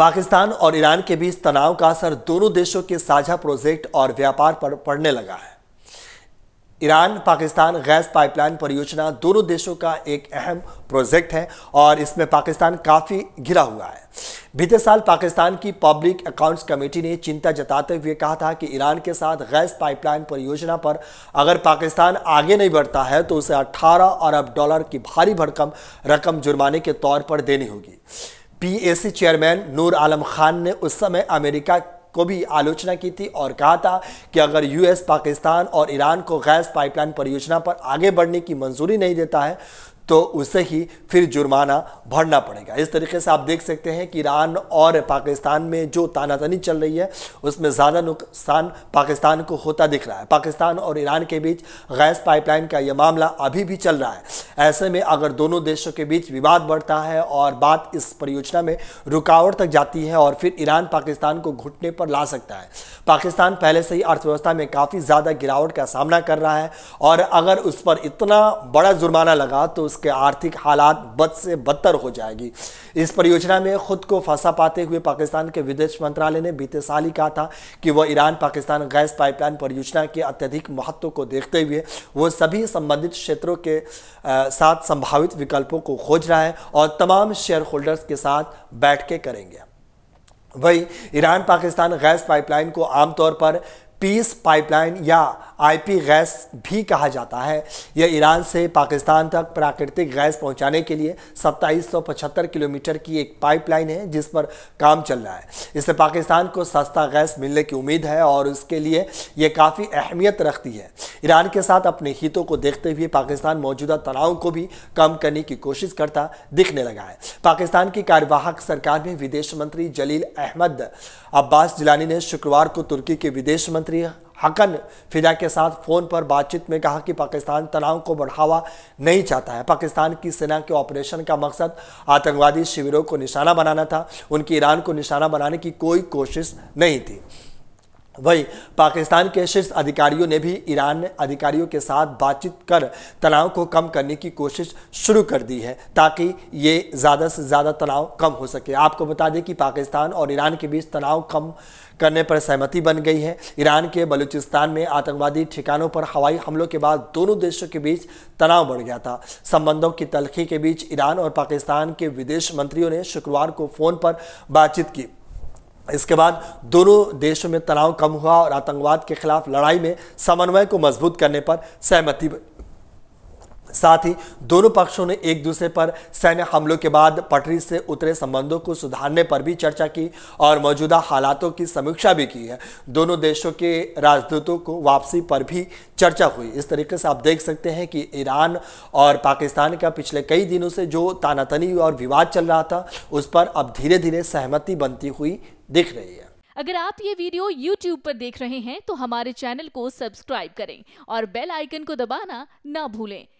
पाकिस्तान और ईरान के बीच तनाव का असर दोनों देशों के साझा प्रोजेक्ट और व्यापार पर पड़ने लगा है ईरान पाकिस्तान गैस पाइपलाइन परियोजना दोनों देशों का एक अहम प्रोजेक्ट है और इसमें पाकिस्तान काफ़ी घिरा हुआ है बीते साल पाकिस्तान की पब्लिक अकाउंट्स कमेटी ने चिंता जताते हुए कहा था कि ईरान के साथ गैस पाइपलाइन परियोजना पर अगर पाकिस्तान आगे नहीं बढ़ता है तो उसे 18 अरब डॉलर की भारी भरकम रकम जुर्माने के तौर पर देनी होगी पीएसी चेयरमैन नूर आलम खान ने उस समय अमेरिका को भी आलोचना की थी और कहा था कि अगर यूएस पाकिस्तान और ईरान को गैस पाइपलाइन परियोजना पर आगे बढ़ने की मंजूरी नहीं देता है तो उसे ही फिर जुर्माना भरना पड़ेगा इस तरीके से आप देख सकते हैं कि ईरान और पाकिस्तान में जो तानातानी चल रही है उसमें ज़्यादा नुकसान पाकिस्तान को होता दिख रहा है पाकिस्तान और ईरान के बीच गैस पाइपलाइन का यह मामला अभी भी चल रहा है ऐसे में अगर दोनों देशों के बीच विवाद बढ़ता है और बात इस परियोजना में रुकावट तक जाती है और फिर ईरान पाकिस्तान को घुटने पर ला सकता है पाकिस्तान पहले से ही अर्थव्यवस्था में काफ़ी ज़्यादा गिरावट का सामना कर रहा है और अगर उस पर इतना बड़ा जुर्माना लगा तो उसके आर्थिक हालात बद से बदतर हो जाएगी इस परियोजना में खुद को फंसा पाते हुए पाकिस्तान के विदेश मंत्रालय ने बीते साल ही कहा था कि वह ईरान पाकिस्तान गैस पाइपलाइन परियोजना के अत्यधिक महत्व को देखते हुए वो सभी संबंधित क्षेत्रों के साथ संभावित विकल्पों को खोज रहा है और तमाम शेयर होल्डर्स के साथ बैठ के करेंगे वही ईरान पाकिस्तान गैस पाइपलाइन को आमतौर पर पीस पाइपलाइन या आईपी गैस भी कहा जाता है यह ईरान से पाकिस्तान तक प्राकृतिक गैस पहुंचाने के लिए 2775 किलोमीटर की एक पाइपलाइन है जिस पर काम चल रहा है इससे पाकिस्तान को सस्ता गैस मिलने की उम्मीद है और उसके लिए ये काफ़ी अहमियत रखती है ईरान के साथ अपने हितों को देखते हुए पाकिस्तान मौजूदा तनाव को भी कम करने की कोशिश करता दिखने लगा है पाकिस्तान की कार्यवाहक सरकार में विदेश मंत्री जलील अहमद अब्बास जिलानी ने शुक्रवार को तुर्की के विदेश मंत्री हकन फिजा के साथ फ़ोन पर बातचीत में कहा कि पाकिस्तान तनाव को बढ़ावा नहीं चाहता है पाकिस्तान की सेना के ऑपरेशन का मकसद आतंकवादी शिविरों को निशाना बनाना था उनकी ईरान को निशाना बनाने की कोई कोशिश नहीं थी वहीं पाकिस्तान के शीर्ष अधिकारियों ने भी ईरान अधिकारियों के साथ बातचीत कर तनाव को कम करने की कोशिश शुरू कर दी है ताकि ये ज़्यादा से ज़्यादा तनाव कम हो सके आपको बता दें कि पाकिस्तान और ईरान के बीच तनाव कम करने पर सहमति बन गई है ईरान के बलूचिस्तान में आतंकवादी ठिकानों पर हवाई हमलों के बाद दोनों देशों के बीच तनाव बढ़ गया था संबंधों की तलखी के बीच ईरान और पाकिस्तान के विदेश मंत्रियों ने शुक्रवार को फ़ोन पर बातचीत की इसके बाद दोनों देशों में तनाव कम हुआ और आतंकवाद के खिलाफ लड़ाई में समन्वय को मजबूत करने पर सहमति साथ ही दोनों पक्षों ने एक दूसरे पर सैन्य हमलों के बाद पटरी से उतरे संबंधों को सुधारने पर भी चर्चा की और मौजूदा हालातों की समीक्षा भी की है दोनों देशों के राजदूतों को वापसी पर भी चर्चा हुई इस तरीके से आप देख सकते हैं कि ईरान और पाकिस्तान का पिछले कई दिनों से जो तानातनी और विवाद चल रहा था उस पर अब धीरे धीरे सहमति बनती हुई दिख रही है अगर आप ये वीडियो YouTube पर देख रहे हैं तो हमारे चैनल को सब्सक्राइब करें और बेल आइकन को दबाना ना भूलें